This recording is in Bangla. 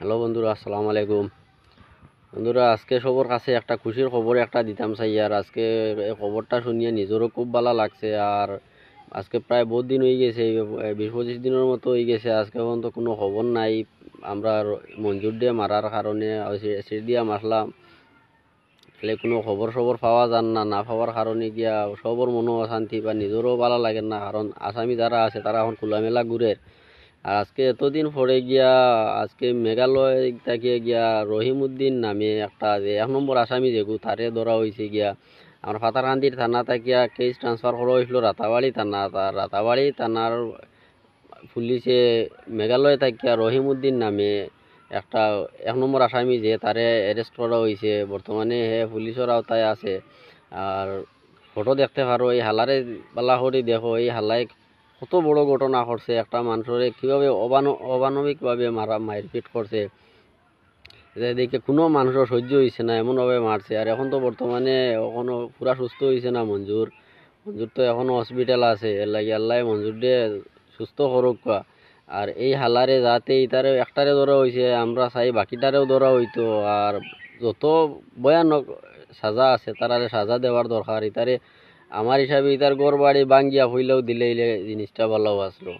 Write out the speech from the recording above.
হ্যালো বন্ধুরা আসসালামু আলাইকুম বন্ধুরা আজকে সবর কাছে একটা খুশির খবর একটা দিতাম চাই আর আজকে এই খবরটা শুনিয়ে নিজেরও খুব ভালো লাগছে আর আজকে প্রায় বহুত দিন হয়ে গেছে বিশ পঁচিশ দিনের মতো হয়ে গেছে আজকে পর্যন্ত কোনো খবর নাই আমরা মঞ্জুর দিয়ে মারার কারণে সিট দিয়ে মারলাম তাহলে কোনো খবর সবর পাওয়া যান না না পাওয়ার কারণে গিয়া সবর মনো অশান্তি বা নিজেরও ভালো লাগে না কারণ আসামি যারা আছে তারা এখন খোলামেলা ঘুরে আর আজকে এতদিন পরে গিয়া আজকে মেঘালয় থেকে গিয়া উদ্দিন নামে একটা যে এক নম্বর আসামি যেগু তারে ধরা হয়েছে গিয়া আমার ফাতারকান্দির থানা থাকিয়া কেস ট্রান্সফার করা হয়েছিল রাতাবাড়ি থানা তার রাতাবাড়ি থানার পুলিশে মেঘালয় থাকিয়া উদ্দিন নামে একটা এক নম্বর আসামি যে তারে অ্যারেস্ট করা হয়েছে বর্তমানে হে পুলিশের আওতায় আছে আর ফটো দেখতে পারো এই হালারে পালা করে দেখো এই হালায় কত বড় ঘটনা ঘটছে একটা মানুষের কীভাবে অবানো অবানবিকভাবে মারা মারপিট করছে দেখে কোনো মানুষের সহ্য হয়েছে না এমনভাবে মারছে আর এখন তো বর্তমানে এখনও পুরা সুস্থ হয়েছে না মঞ্জুর মঞ্জুর তো এখনও হসপিটাল আছে এর লাগে আল্লাহ মঞ্জুর দিয়ে সুস্থ করুক আর এই হালারে যাতে ইতারে একটারে ধরা হয়েছে আমরা চাই বাকিটারেও ধরা হইতো আর যত ভয়ানক সাজা আছে তারারে সাজা দেওয়ার দরকার ইতারে আমার হিসাবে ইতার গড় বাড়ি বাঙ্গিয়া হইলেও দিলে জিনিসটা ভালো আসলো